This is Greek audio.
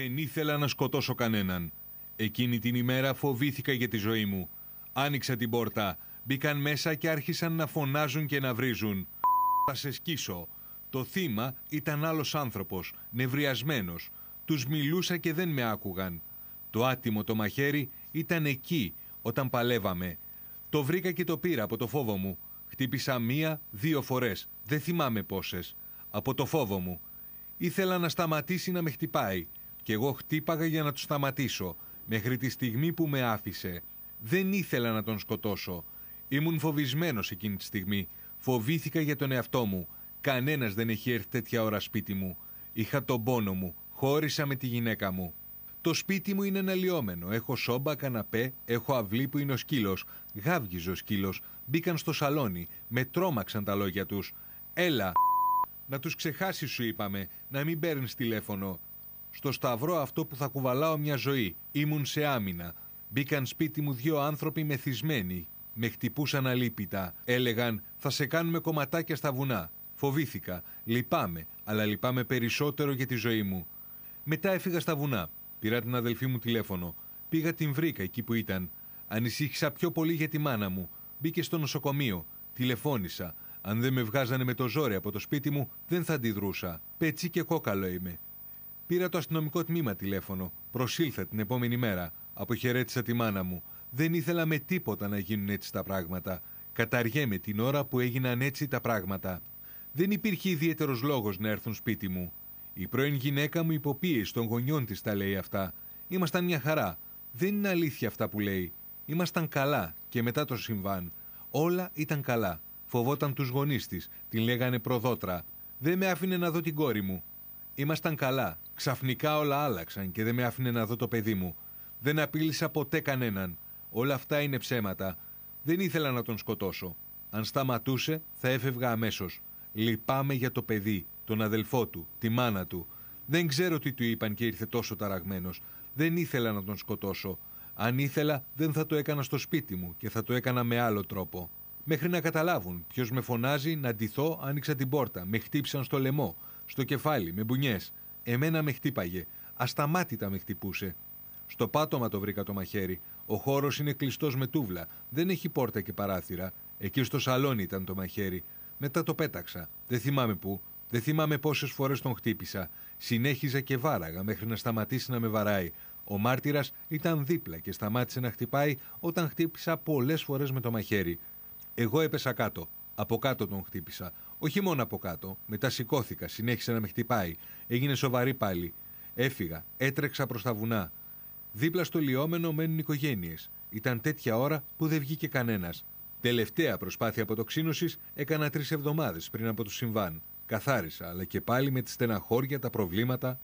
Δεν ήθελα να σκοτώσω κανέναν. Εκείνη την ημέρα φοβήθηκα για τη ζωή μου. Άνοιξα την πόρτα. Μπήκαν μέσα και άρχισαν να φωνάζουν και να βρίζουν. Θα σε σκίσω. Το θύμα ήταν άλλος άνθρωπος, νευριασμένος. Τους μιλούσα και δεν με άκουγαν. Το άτιμο το μαχαίρι ήταν εκεί όταν παλεύαμε. Το βρήκα και το πήρα από το φόβο μου. Χτύπησα μία, δύο φορές. Δεν θυμάμαι πόσες. Από το φόβο μου. Ήθελα να σταματήσει να με χτυπάει και εγώ χτύπαγα για να τους σταματήσω, μέχρι τη στιγμή που με άφησε. Δεν ήθελα να τον σκοτώσω. Ήμουν φοβισμένος εκείνη τη στιγμή. Φοβήθηκα για τον εαυτό μου. Κανένας δεν έχει έρθει τέτοια ώρα σπίτι μου. Είχα τον πόνο μου. Χώρισα με τη γυναίκα μου. Το σπίτι μου είναι αναλυόμενο. Έχω σόμπα, καναπέ, έχω αυλή που είναι ο σκύλος. Γάβγιζε ο σκύλος. Μπήκαν στο σαλόνι. Με τρόμαξαν τα λόγια τους. Έλα. Να τους ξεχάσεις, σου είπαμε. Να μην παίρνεις τηλέφωνο. Στο σταυρό αυτό που θα κουβαλάω μια ζωή. Ήμουν σε άμυνα. Μπήκαν σπίτι μου δύο άνθρωποι μεθυσμένοι. Με χτυπούσαν αλίπητα. Έλεγαν θα σε κάνουμε κομματάκια στα βουνά. Φοβήθηκα. Λυπάμαι, αλλά λυπάμαι περισσότερο για τη ζωή μου. Μετά έφυγα στα βουνά. Πήρα την αδελφή μου τηλέφωνο. Πήγα την βρήκα εκεί που ήταν. Ανησύχησα πιο πολύ για τη μάνα μου. Μπήκε στο νοσοκομείο. Τηλεφώνησα. Αν δεν με βγάζανε με το ζόρι από το σπίτι μου, δεν θα αντιδρούσα. Πετσί και κόκαλο είμαι. Πήρα το αστυνομικό τμήμα τηλέφωνο. Προσήλθα την επόμενη μέρα. Αποχαιρέτησα τη μάνα μου. Δεν ήθελα με τίποτα να γίνουν έτσι τα πράγματα. Καταργέμαι την ώρα που έγιναν έτσι τα πράγματα. Δεν υπήρχε ιδιαίτερος λόγος να έρθουν σπίτι μου. Η πρώην γυναίκα μου υποπίεση των γονιών της τα λέει αυτά. Ήμασταν μια χαρά. Δεν είναι αλήθεια αυτά που λέει. Ήμασταν καλά και μετά το συμβάν. Όλα ήταν καλά. Φοβόταν τους γονείς της, την λέγανε προδότρα. Δεν με άφηνε να δω την κόρη μου. Ήμασταν καλά. Ξαφνικά όλα άλλαξαν και δεν με άφηνε να δω το παιδί μου. Δεν απείλησα ποτέ κανέναν. Όλα αυτά είναι ψέματα. Δεν ήθελα να τον σκοτώσω. Αν σταματούσε, θα έφευγα αμέσως. Λυπάμαι για το παιδί, τον αδελφό του, τη μάνα του. Δεν ξέρω τι του είπαν και ήρθε τόσο ταραγμένος. Δεν ήθελα να τον σκοτώσω. Αν ήθελα, δεν θα το έκανα στο σπίτι μου και θα το έκανα με άλλο τρόπο. Μέχρι να καταλάβουν ποιος με φωνάζει, να ντυθώ, άνοιξα την πόρτα. Με χτύπησαν στο λαιμό. Στο κεφάλι, με μπουνιές. Εμένα με χτύπαγε. Ασταμάτητα με χτυπούσε. Στο πάτωμα το βρήκα το μαχαίρι. Ο χώρος είναι κλειστός με τούβλα. Δεν έχει πόρτα και παράθυρα. Εκεί στο σαλόνι ήταν το μαχαίρι. Μετά το πέταξα. Δεν θυμάμαι πού. Δεν θυμάμαι πόσες φορές τον χτύπησα. Συνέχιζα και βάραγα μέχρι να σταματήσει να με βαράει. Ο μάρτυρας ήταν δίπλα και σταμάτησε να χτυπάει όταν χτύπησα πολλές φορές με το μαχαίρι. Εγώ έπεσα κάτω. Από κάτω τον χτύπησα. Όχι μόνο από κάτω. Μετά σηκώθηκα, συνέχισε να με χτυπάει. Έγινε σοβαρή πάλι. Έφυγα, έτρεξα προς τα βουνά. Δίπλα στο λιόμενο μένουν οικογένειες. Ήταν τέτοια ώρα που δεν βγήκε κανένας. Τελευταία προσπάθεια αποτοξίνωσης έκανα τρεις εβδομάδες πριν από το συμβάν. Καθάρισα, αλλά και πάλι με τη στεναχώρια, τα προβλήματα,